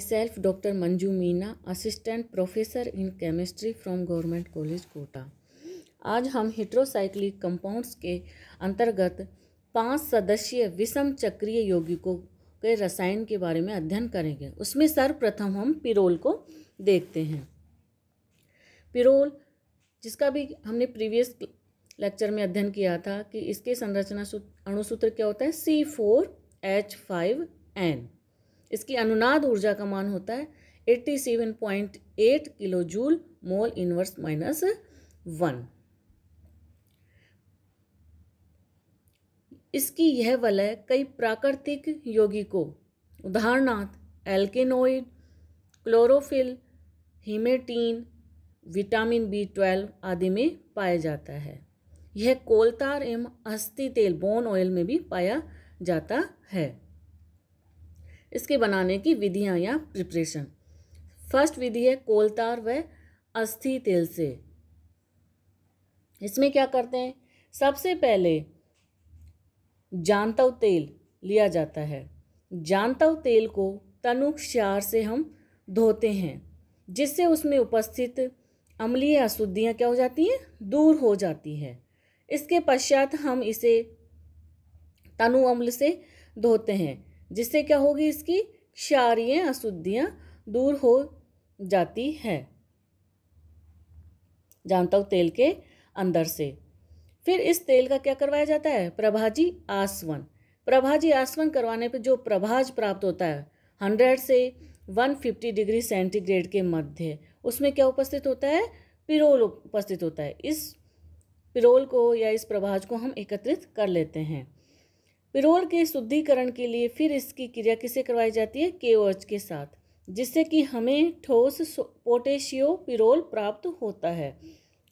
self doctor Manju Meena assistant professor in chemistry from government college Kota आज हम heterocyclic compounds के अंतर्गत पांच सदस्यीय विषम चक्रीय यौगिकों के रसायन के बारे में अध्ययन करेंगे उसमें सर्वप्रथम हम पिरोल को देखते हैं पिरोल जिसका भी हमने प्रीवियस लेक्चर में अध्ययन किया था कि इसके संरचना अणुसूत्र क्या होता है C four H five N इसकी अनुनाद ऊर्जा का मान होता है 87.8 kilo joule mole inverse minus one इसकी यह वलय कई प्राकृतिक यौगिकों उदाहरणार्थ alkaloid chlorophyll haematin vitamin B twelve आदि में पाया जाता है यह कोलतार एवं अस्थि तेल बोन ऑयल में भी पाया जाता है इसके बनाने की विधियाँ या प्रिपरेशन फर्स्ट विधि है कोलतार व अस्थि तेल से इसमें क्या करते हैं सबसे पहले जानतव तेल लिया जाता है जानतव तेल को तनुक्षार से हम धोते हैं जिससे उसमें उपस्थित अम्लीय अशुद्धियाँ क्या हो जाती हैं दूर हो जाती है इसके पश्चात हम इसे तनु अम्ल से धोते हैं जिससे क्या होगी इसकी क्षारिय अशुद्धियाँ दूर हो जाती है जानता हूँ तेल के अंदर से फिर इस तेल का क्या करवाया जाता है प्रभाजी आसवन प्रभाजी आसवन करवाने पर जो प्रभाज प्राप्त होता है हंड्रेड से वन फिफ्टी डिग्री सेंटीग्रेड के मध्य उसमें क्या उपस्थित होता है पिरोल उपस्थित होता है इस पिरोल को या इस प्रभाज को हम एकत्रित कर लेते हैं पिरोल के शुद्धिकरण के लिए फिर इसकी क्रिया किसे करवाई जाती है केओएच के साथ जिससे कि हमें ठोस पोटेशियो पिरोल प्राप्त होता है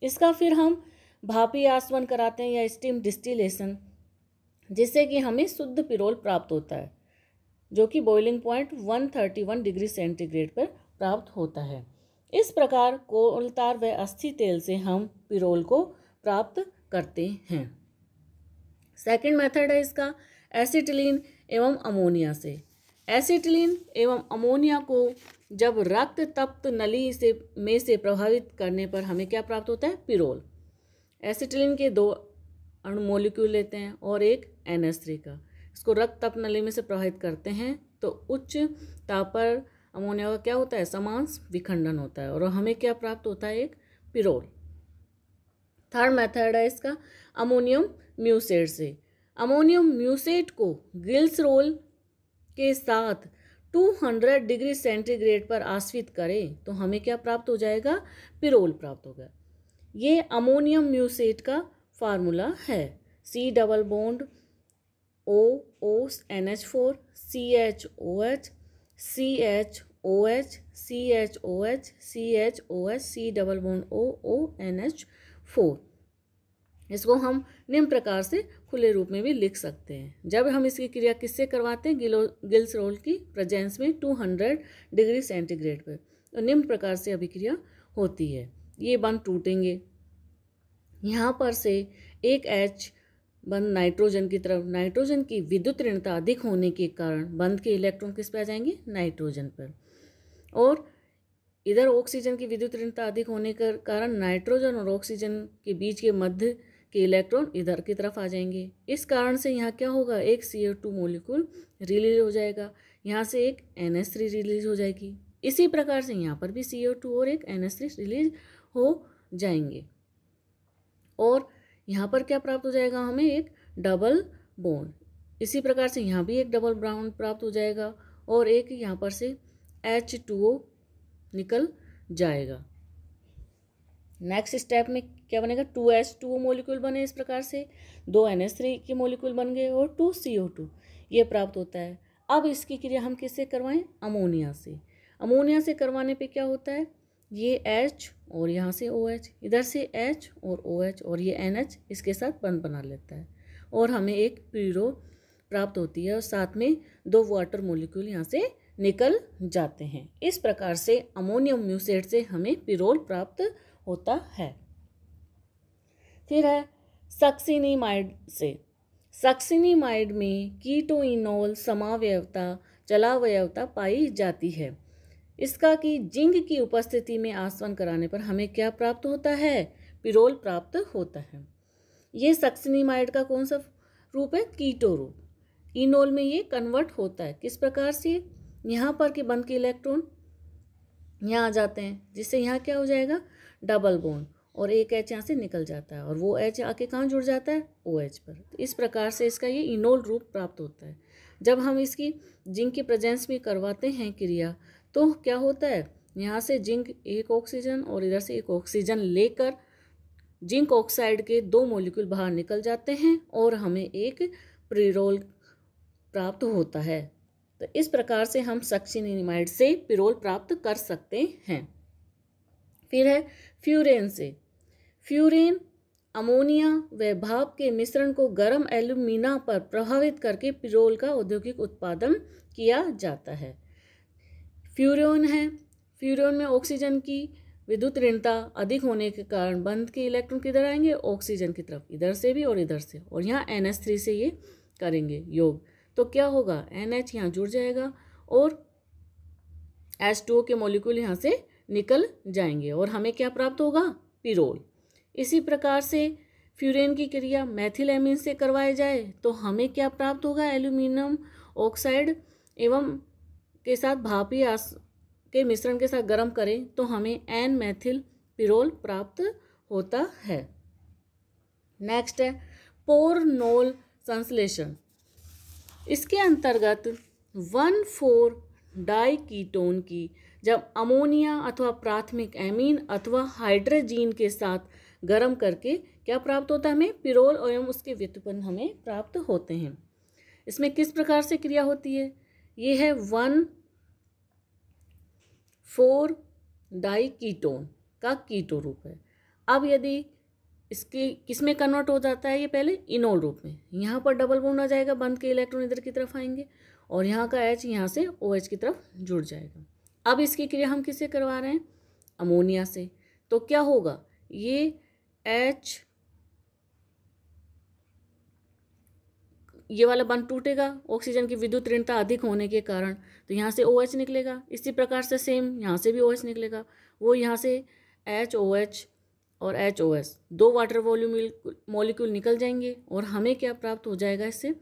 इसका फिर हम भापी आसवन कराते हैं या स्टीम डिस्टिलेशन जिससे कि हमें शुद्ध पिरोल प्राप्त होता है जो कि बॉइलिंग पॉइंट 131 डिग्री सेंटीग्रेड पर प्राप्त होता है इस प्रकार कोलतार व अस्थि तेल से हम पिरोल को प्राप्त करते हैं सेकंड मेथड है इसका एसिटिलीन एवं अमोनिया से एसिटिलीन एवं अमोनिया को जब रक्त तप्त नली से में से प्रभावित करने पर हमें क्या प्राप्त होता है पिरोल एसिटिलीन के दो अणु मोलिक्यूल लेते हैं और एक एन का इसको रक्त तप्त नली में से प्रभावित करते हैं तो उच्च ताप पर अमोनिया का क्या होता है समांस विखंडन होता है और हमें क्या प्राप्त होता है एक पिरोल थर्ड मेथड है इसका अमोनियम म्यूसेड से अमोनियम म्यूसेट को गिल्स रोल के साथ 200 डिग्री सेंटीग्रेड पर आश्रित करें तो हमें क्या प्राप्त हो जाएगा पिरोल प्राप्त होगा ये अमोनियम म्यूसेट का फार्मूला है C double bond O O N H four C H O H C H O H C H O H C H O H C double bond O O N H four इसको हम निम्न प्रकार से खुले रूप में भी लिख सकते हैं जब हम इसकी क्रिया किससे करवाते हैं गिलो गिल्स रोल की प्रजेंस में 200 डिग्री सेंटीग्रेड पर तो निम्न प्रकार से अभिक्रिया होती है ये बंद टूटेंगे यहाँ पर से एक एच बंद नाइट्रोजन की तरफ नाइट्रोजन की विद्युत ऋणता अधिक होने के कारण बंद के इलेक्ट्रॉन किस पर आ जाएंगे नाइट्रोजन पर और इधर ऑक्सीजन की विद्युत ऋणता अधिक होने के कारण नाइट्रोजन और ऑक्सीजन के बीच के मध्य कि इलेक्ट्रॉन इधर की तरफ आ जाएंगे इस कारण से यहाँ क्या होगा एक सी टू मोलिकूल रिलीज हो जाएगा यहाँ से एक एन एस थ्री रिलीज हो जाएगी इसी प्रकार से यहाँ पर भी सी टू और एक एन एस थ्री रिलीज हो जाएंगे और यहाँ पर क्या प्राप्त हो जाएगा हमें एक डबल बोन इसी प्रकार से यहाँ भी एक डबल ब्राउन प्राप्त हो जाएगा और एक यहाँ पर से एच टू ओ निकल जाएगा नेक्स्ट स्टेप में क्या बनेगा टू एस टू मोलिक्यूल बने इस प्रकार से दो एन एस थ्री के मोलिक्यूल बन गए और टू सी ओ टू ये प्राप्त होता है अब इसकी क्रिया हम किससे करवाएं अमोनिया से अमोनिया से करवाने पे क्या होता है ये एच और यहाँ से ओ एच इधर से एच और ओ एच और ये एन एच इसके साथ बंद बना लेता है और हमें एक पीरो प्राप्त होती है और साथ में दो वाटर मोलिक्यूल यहाँ से निकल जाते हैं इस प्रकार से अमोनियम म्यूसेट से हमें पिरोल प्राप्त होता है फिर है सक्सिनीमाइड से सक्सिनीमाइड में कीटोइनोल समावयवता चलावयवता पाई जाती है इसका कि जिंग की उपस्थिति में आसवन कराने पर हमें क्या प्राप्त होता है पिरोल प्राप्त होता है ये सक्सिनीमाइड का कौन सा रूप है कीटो रूप इनोल में ये कन्वर्ट होता है किस प्रकार से यहाँ पर के बंद के इलेक्ट्रॉन यहाँ आ जाते हैं जिससे यहाँ क्या हो जाएगा डबल बोन और एक एच यहाँ से निकल जाता है और वो एच आके कहाँ जुड़ जाता है ओ एच पर तो इस प्रकार से इसका ये इनोल रूप प्राप्त होता है जब हम इसकी जिंक की प्रेजेंस में करवाते हैं क्रिया तो क्या होता है यहाँ से जिंक एक ऑक्सीजन और इधर से एक ऑक्सीजन लेकर जिंक ऑक्साइड के दो मोलिक्यूल बाहर निकल जाते हैं और हमें एक पिरोल प्राप्त होता है तो इस प्रकार से हम सक्सिनिमाइड से पिरोल प्राप्त कर सकते हैं फिर है फ्यूरेन से फ्यूरेन अमोनिया व भाप के मिश्रण को गर्म एल्यूमिना पर प्रभावित करके पिरोल का औद्योगिक उत्पादन किया जाता है फ्यूरोन है फ्यूरोन में ऑक्सीजन की विद्युत ऋणता अधिक होने के कारण बंद के इलेक्ट्रॉन किधर आएंगे ऑक्सीजन की तरफ इधर से भी और इधर से और यहाँ एन एस थ्री से ये करेंगे योग तो क्या होगा एन एच यहाँ जुड़ जाएगा और एस टू के मोलिकूल यहाँ से निकल जाएंगे और हमें क्या प्राप्त होगा पिरोल इसी प्रकार से फ्यूरेन की क्रिया मैथिल एमिन से करवाई जाए तो हमें क्या प्राप्त होगा एल्यूमिनियम ऑक्साइड एवं के साथ भापी आस के मिश्रण के साथ गर्म करें तो हमें एन मैथिल पिरोल प्राप्त होता है नेक्स्ट है पोर नोल संश्लेषण इसके अंतर्गत वन फोर डाई कीटोन की जब अमोनिया अथवा प्राथमिक एमीन अथवा हाइड्रोजीन के साथ गर्म करके क्या प्राप्त होता है हमें पिरोल एवं उसके व्युत्पन्न हमें प्राप्त होते हैं इसमें किस प्रकार से क्रिया होती है ये है वन फोर डाई कीटोन का कीटो रूप है अब यदि इसके किस में कन्वर्ट हो जाता है ये पहले इनोल रूप में यहाँ पर डबल बोन आ जाएगा बंद के इलेक्ट्रॉन इधर की तरफ आएंगे और यहाँ का एच यहाँ से ओ OH की तरफ जुड़ जाएगा अब इसकी क्रिया हम किससे करवा रहे हैं अमोनिया से तो क्या होगा ये एच ये वाला बंद टूटेगा ऑक्सीजन की विद्युत ऋणता अधिक होने के कारण तो यहाँ से ओ OH एच निकलेगा इसी प्रकार से सेम यहाँ से भी ओ OH एच निकलेगा वो यहाँ से एच ओ एच और एच ओ एस दो वाटर वॉल्यूम मॉलिक्यूल निकल जाएंगे और हमें क्या प्राप्त हो जाएगा इससे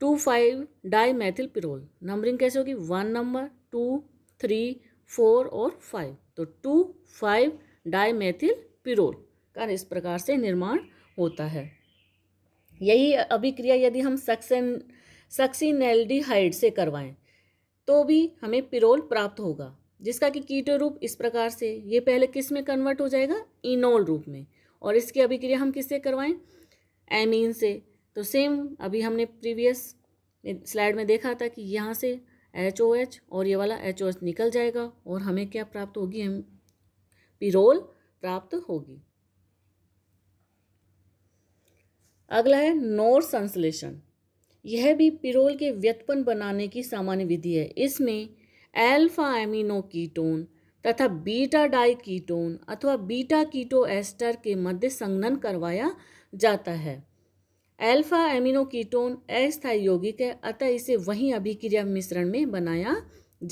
two five dimethyl pyrrole numbering कैसे होगी one number two three four और फाइव तो two five dimethyl pyrrole का इस प्रकार से निर्माण होता है यही अभिक्रिया यदि हम सक्सेन सक्सिनेल्डिहाइड से करवाएं तो भी हमें पिरोल प्राप्त होगा जिसका कि कीटो रूप इस प्रकार से ये पहले किस में कन्वर्ट हो जाएगा इनोल रूप में और इसकी अभिक्रिया हम किससे करवाएं एमीन से तो सेम अभी हमने प्रीवियस स्लाइड में देखा था कि यहाँ से एच ओ एच और ये वाला एच ओ एच निकल जाएगा और हमें क्या प्राप्त होगी हम पिरोल प्राप्त होगी अगला है नोर संश्लेषण यह भी पिरोल के व्यतपन बनाने की सामान्य विधि है इसमें एल्फा एमिनो कीटोन तथा बीटा डाई कीटोन अथवा बीटा कीटो एस्टर के मध्य संघनन करवाया जाता है एल्फा एमिनो कीटोन अस्थायी यौगिक है अतः इसे वहीं अभिक्रिया मिश्रण में बनाया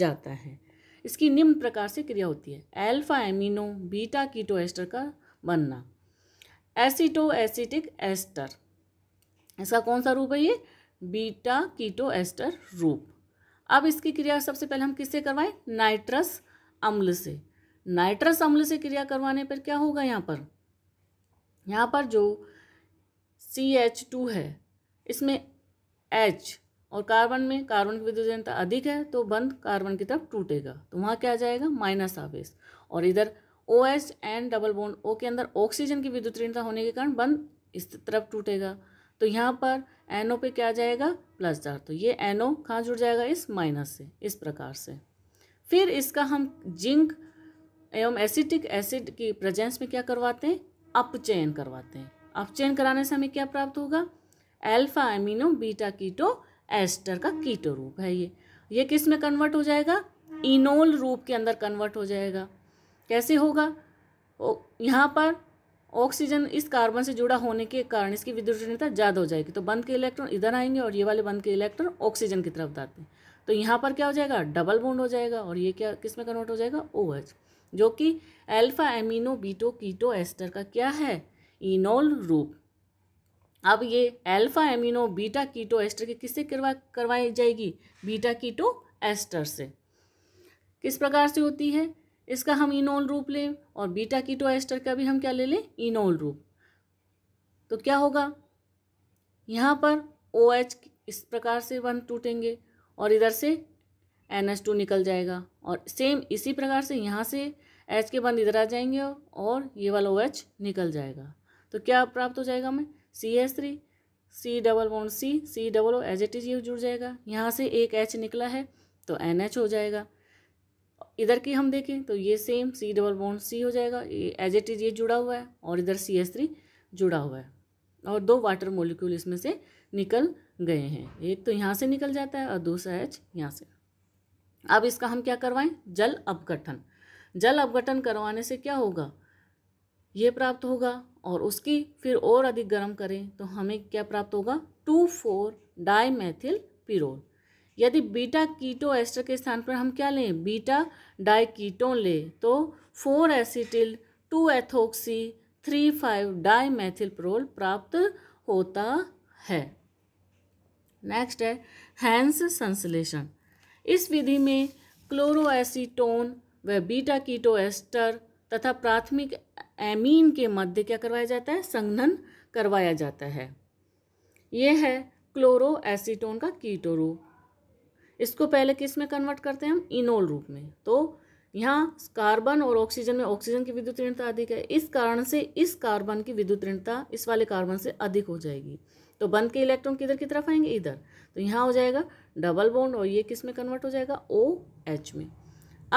जाता है इसकी निम्न प्रकार से क्रिया होती है alpha amino beta keto ester का बनना एसिटो एसिटिक एस्टर इसका कौन सा रूप है ये बीटा कीटो एस्टर रूप अब इसकी क्रिया सबसे पहले हम किससे करवाएं नाइट्रस अम्ल से नाइट्रस अम्ल से क्रिया करवाने पर क्या होगा यहाँ पर यहाँ पर जो सी एच टू है इसमें एच और कार्बन में कार्बन की विद्युत अधिक है तो बंद कार्बन की तरफ टूटेगा तो वहाँ क्या जाएगा माइनस आवेश और इधर O H and double bond O के अंदर ऑक्सीजन की विद्युत ऋणता होने के कारण बंद इस तरफ टूटेगा तो यहाँ पर एनओ पे क्या आ जाएगा प्लस चार तो ये एनओ कहाँ जुड़ जाएगा इस माइनस से इस प्रकार से फिर इसका हम जिंक एवं एसिटिक एसिड की प्रेजेंस में क्या करवाते हैं अपचयन करवाते हैं अपचयन कराने से हमें क्या प्राप्त होगा alpha amino beta keto ester का कीटो रूप है ये ये किस में कन्वर्ट हो जाएगा इनोल रूप के अंदर कन्वर्ट हो जाएगा कैसे होगा यहाँ पर ऑक्सीजन इस कार्बन से जुड़ा होने के कारण इसकी विद्युतता ज़्यादा हो जाएगी तो बंद के इलेक्ट्रॉन इधर आएंगे और ये वाले बंद के इलेक्ट्रॉन ऑक्सीजन की तरफ जाते हैं तो यहाँ पर क्या हो जाएगा डबल बोंड हो जाएगा और ये क्या किस में कन्वर्ट हो जाएगा ओ OH, जो कि alpha amino beta keto ester का क्या है इनोल रूप अब ये alpha amino beta keto ester के किससे करवा करवाई जाएगी बीटा कीटो एस्टर से किस प्रकार से होती है इसका हम इनोल रूप लें और बीटा कीटो एस्टर का भी हम क्या ले लें इनोल रूप तो क्या होगा यहाँ पर ओ OH इस प्रकार से वन टूटेंगे और इधर से एन एच टू निकल जाएगा और सेम इसी प्रकार से यहाँ से एच के बंद इधर आ जाएंगे और ये वाला ओ OH एच निकल जाएगा तो क्या प्राप्त हो जाएगा हमें C S three C double bond C C double O as it is जुड़ जाएगा यहाँ से एक एच निकला है तो एन एच हो जाएगा इधर की हम देखें तो ये same C double bond C हो जाएगा एज इट इज ये जुड़ा हुआ है और इधर सी एस थ्री जुड़ा हुआ है और दो वाटर मोलिक्यूल इसमें से निकल गए हैं एक तो यहाँ से निकल जाता है और दूसरा एच यहाँ से अब इसका हम क्या करवाएं जल अपघटन जल अपघटन करवाने से क्या होगा ये प्राप्त होगा और उसकी फिर और अधिक गर्म करें तो हमें क्या प्राप्त होगा two four dimethyl pyrrole यदि बीटा कीटो एस्टर के स्थान पर हम क्या लें बीटा डाई कीटोन लें तो four acetyl two ethoxy three five dimethyl pyrrole प्राप्त होता है नेक्स्ट है हैंस संश्लेषण इस विधि में क्लोरोएसीटोन व बीटा कीटो एस्टर तथा प्राथमिक एमीन के मध्य क्या करवाया जाता है संघनन करवाया जाता है यह है क्लोरो एसीटोन का कीटो रूप इसको पहले किस में कन्वर्ट करते हैं हम इनोल रूप में तो यहाँ कार्बन और ऑक्सीजन में ऑक्सीजन की विद्युत ऋणता अधिक है इस कारण से इस कार्बन की विद्युत ऋणता इस वाले कार्बन से अधिक हो जाएगी तो बंद के इलेक्ट्रॉन किधर की तरफ आएंगे इधर तो यहाँ हो जाएगा डबल बॉन्ड और ये किस में कन्वर्ट हो जाएगा ओ एच में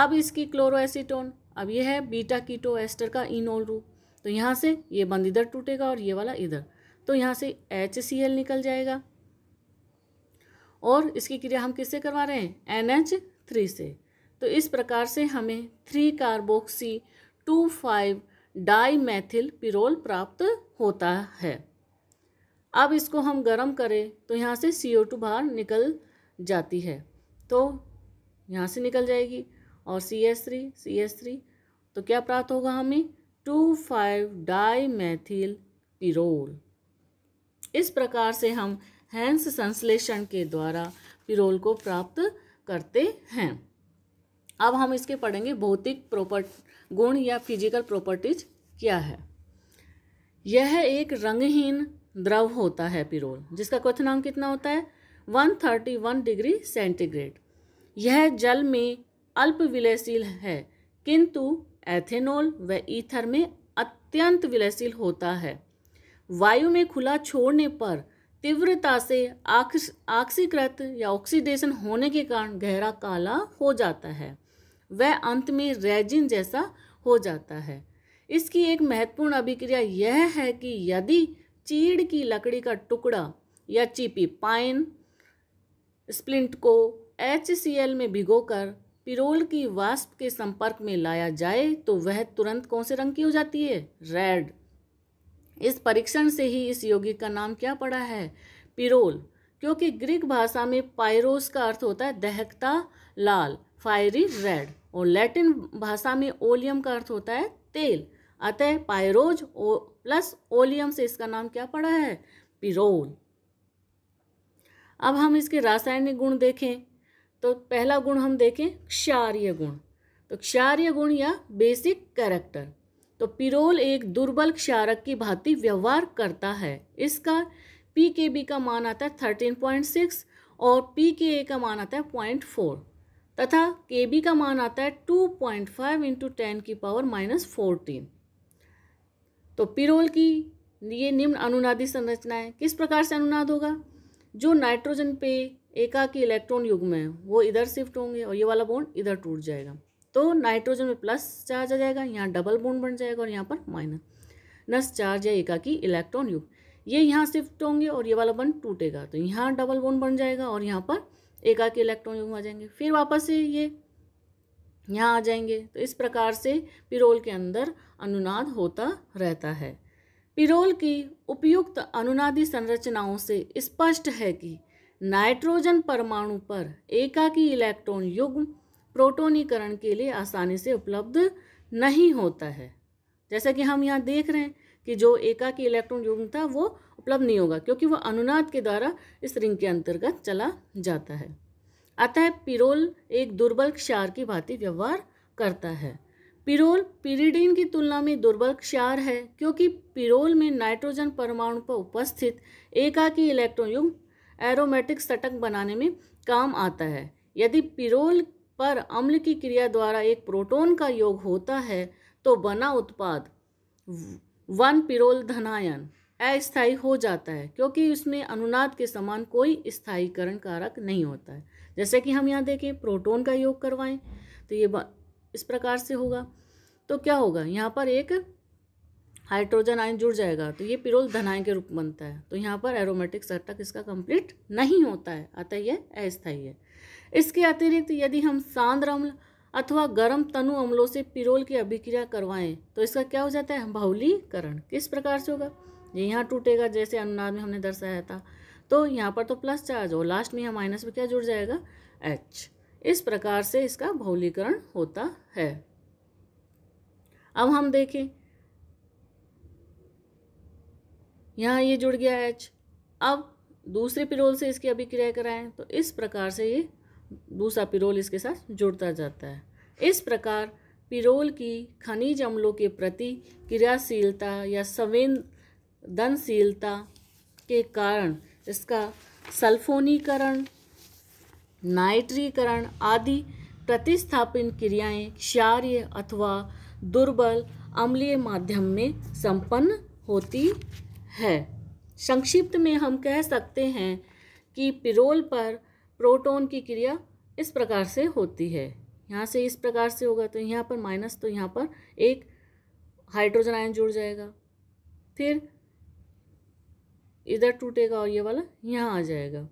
अब इसकी क्लोरोएसीटोन अब ये है बीटा कीटो एस्टर का इनोल रूप तो यहाँ से ये बंद इधर टूटेगा और ये वाला इधर तो यहाँ से एच सी एल निकल जाएगा और इसकी क्रिया हम किससे करवा रहे हैं एन एच थ्री से तो इस प्रकार से हमें three carboxy two five dimethyl pyrrole प्राप्त होता है अब इसको हम गर्म करें तो यहाँ से सी ओ टू बाहर निकल जाती है तो यहाँ से निकल जाएगी और C S three C S three तो क्या प्राप्त होगा हमें two five dimethyl pyrrole इस प्रकार से हम हैंस संश्लेषण के द्वारा पिरोल को प्राप्त करते हैं अब हम इसके पढ़ेंगे भौतिक प्रॉपर्ट गुण या फिजिकल प्रॉपर्टीज क्या है यह एक रंगहीन द्रव होता है पिरोल जिसका क्वथनांक कितना होता है 131 डिग्री सेंटीग्रेड यह जल में अल्प विलयशील है किंतु एथेनॉल व ईथर में अत्यंत विलयशील होता है वायु में खुला छोड़ने पर तीव्रता से आक्सीकृत या ऑक्सीडेशन होने के कारण गहरा काला हो जाता है वह अंत में रेजिन जैसा हो जाता है इसकी एक महत्वपूर्ण अभिक्रिया यह है कि यदि चीड़ की लकड़ी का टुकड़ा या चीपी पाइन स्प्लिंट को एच में भिगोकर पिरोल की वास्प के संपर्क में लाया जाए तो वह तुरंत कौन से रंग की हो जाती है रेड इस परीक्षण से ही इस योगी का नाम क्या पड़ा है पिरोल क्योंकि ग्रीक भाषा में पायरोस का अर्थ होता है दहकता लाल फायरी रेड और लैटिन भाषा में ओलियम का अर्थ होता है तेल अतः पायरोज ओ प्लस ओलियम से इसका नाम क्या पड़ा है पिरोल अब हम इसके रासायनिक गुण देखें तो पहला गुण हम देखें क्षार्य गुण तो क्षार्य गुण या बेसिक कैरेक्टर तो पिरोल एक दुर्बल क्षारक की भांति व्यवहार करता है इसका पी के बी का मान आता है थर्टीन पॉइंट सिक्स और पी के ए का मान आता है पॉइंट फोर तथा के बी का मान आता है two point five into ten की पावर माइनस फोर्टीन तो पिरोल की ये निम्न अनुनादी संरचना है किस प्रकार से अनुनाद होगा जो नाइट्रोजन पे एकाकी इलेक्ट्रॉन युग में वो इधर शिफ्ट होंगे और ये वाला बोन्ड इधर टूट जाएगा तो नाइट्रोजन में प्लस चार्ज आ जाएगा यहाँ डबल बोन्ड बन जाएगा और यहाँ पर माइनस नस चार्ज है एकाकी इलेक्ट्रॉन युग ये यहाँ शिफ्ट होंगे और ये वाला बॉन्ड टूटेगा तो यहाँ डबल बोन बन जाएगा और यहाँ पर एकाकी इलेक्ट्रॉन युग आ जाएंगे फिर वापस से ये यहाँ आ जाएंगे तो इस प्रकार से पिरोल के अंदर अनुनाद होता रहता है पिरोल की उपयुक्त अनुनादी संरचनाओं से स्पष्ट है कि नाइट्रोजन परमाणु पर एकाकी इलेक्ट्रॉन युग्म प्रोटोनीकरण के लिए आसानी से उपलब्ध नहीं होता है जैसा कि हम यहाँ देख रहे हैं कि जो एकाकी इलेक्ट्रॉन युग्म था वो उपलब्ध नहीं होगा क्योंकि वह अनुनाद के द्वारा इस रिंग के अंतर्गत चला जाता है अतः पिरोल एक दुर्बल क्षार की भांति व्यवहार करता है पिरोल पिरीडीन की तुलना में दुर्बल क्षार है क्योंकि पिरोल में नाइट्रोजन परमाणु पर उपस्थित एकाकी इलेक्ट्रॉन युग्म एरोमेटिक सटक बनाने में काम आता है यदि पिरोल पर अम्ल की क्रिया द्वारा एक प्रोटोन का योग होता है तो बना उत्पाद वन पिरोल धनायन अस्थायी हो जाता है क्योंकि उसमें अनुनाद के समान कोई स्थायीकरण कारक नहीं होता है जैसे कि हम यहाँ देखें प्रोटोन का योग करवाएं तो ये इस प्रकार से होगा तो क्या होगा यहाँ पर एक हाइड्रोजन आयन जुड़ जाएगा तो ये पिरोल धनायन के रूप बनता है तो यहाँ पर एरोमेटिक सेटअप इसका कंप्लीट नहीं होता है अतः यह अस्थायी है इसके अतिरिक्त यदि हम सांद्र अम्ल अथवा गर्म तनु अम्लों से पिरोल की अभिक्रिया करवाएं तो इसका क्या हो जाता है बहुलीकरण किस प्रकार से होगा ये यहाँ टूटेगा जैसे अनुनाद में हमने दर्शाया था तो यहाँ पर तो प्लस चार्ज हो लास्ट में यहाँ माइनस में क्या जुड़ जाएगा एच इस प्रकार से इसका बहुलीकरण होता है अब हम देखें यहाँ ये जुड़ गया एच अब दूसरे पिरोल से इसकी अभिक्रिया कराएं तो इस प्रकार से ये दूसरा पिरोल इसके साथ जुड़ता जाता है इस प्रकार पिरोल की खनिज अम्लों के प्रति क्रियाशीलता या संवेदनशीलता के कारण इसका सल्फोनीकरण नाइट्रीकरण आदि प्रतिस्थापन क्रियाएं क्षार्य अथवा दुर्बल अम्लीय माध्यम में संपन्न होती है संक्षिप्त में हम कह सकते हैं कि पिरोल पर प्रोटॉन की क्रिया इस प्रकार से होती है यहाँ से इस प्रकार से होगा तो यहाँ पर माइनस तो यहाँ पर एक हाइड्रोजन आयन जुड़ जाएगा फिर इधर टूटेगा और ये वाला यहाँ आ जाएगा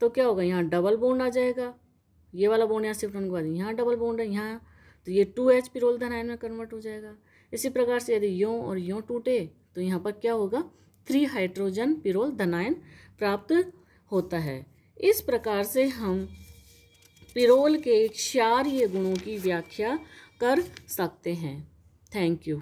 तो क्या होगा यहाँ डबल बोंड आ जाएगा ये वाला बोन्ड यहाँ सिफ्ट होने के बाद यहाँ डबल बोन्ड है यहाँ तो ये टू एच पिरोल धन आयन में कन्वर्ट हो जाएगा इसी प्रकार से यदि यों और यों टूटे तो यहाँ पर क्या होगा थ्री हाइड्रोजन पिरोल धनायन प्राप्त होता है इस प्रकार से हम पिरोल के क्षारीय गुणों की व्याख्या कर सकते हैं थैंक यू